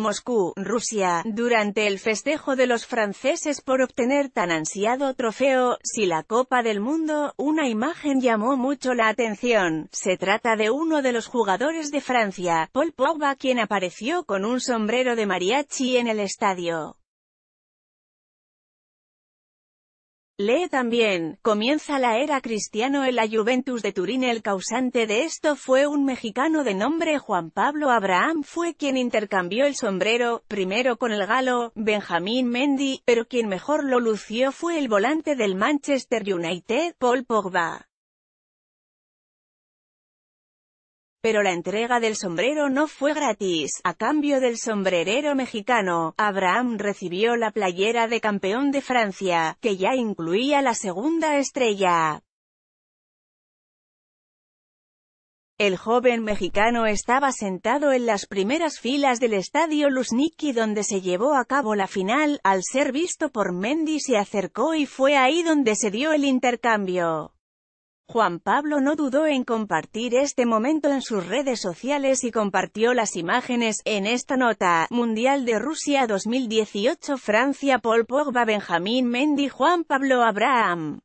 Moscú, Rusia, durante el festejo de los franceses por obtener tan ansiado trofeo, si la Copa del Mundo, una imagen llamó mucho la atención, se trata de uno de los jugadores de Francia, Paul Pogba quien apareció con un sombrero de mariachi en el estadio. Lee también, comienza la era cristiano en la Juventus de Turín el causante de esto fue un mexicano de nombre Juan Pablo Abraham fue quien intercambió el sombrero, primero con el galo, Benjamín Mendy, pero quien mejor lo lució fue el volante del Manchester United, Paul Pogba. Pero la entrega del sombrero no fue gratis. A cambio del sombrerero mexicano, Abraham recibió la playera de campeón de Francia, que ya incluía la segunda estrella. El joven mexicano estaba sentado en las primeras filas del estadio Luzniki donde se llevó a cabo la final, al ser visto por Mendy se acercó y fue ahí donde se dio el intercambio. Juan Pablo no dudó en compartir este momento en sus redes sociales y compartió las imágenes, en esta nota, Mundial de Rusia 2018 Francia Paul Pogba Benjamín Mendy Juan Pablo Abraham